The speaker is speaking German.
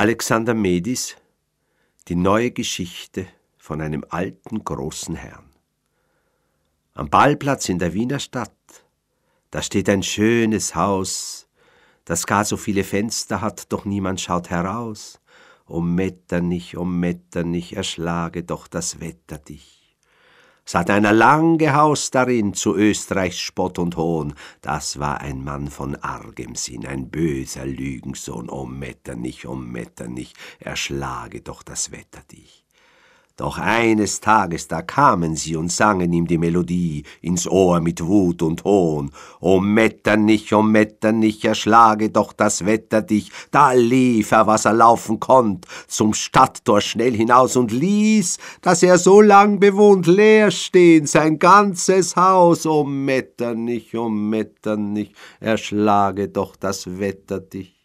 Alexander Medis Die neue Geschichte von einem alten großen Herrn. Am Ballplatz in der Wiener Stadt, da steht ein schönes Haus, das gar so viele Fenster hat, doch niemand schaut heraus. O oh, Metternich, o oh, Metternich, erschlage doch das Wetter dich. Seit einer lang gehaust darin zu Österreichs Spott und Hohn, das war ein Mann von argem Sinn, ein böser Lügensohn. O oh, Metternich, o oh, Metternich, erschlage doch das Wetter dich. Doch eines Tages da kamen sie und sangen ihm die Melodie ins Ohr mit Wut und Hohn. O Metternich, o Metternich, erschlage doch das Wetter dich. Da lief er, was er laufen konnt, zum Stadttor schnell hinaus und ließ, dass er so lang bewohnt, leer stehen, sein ganzes Haus. O Metternich, o Metternich, erschlage doch das Wetter dich.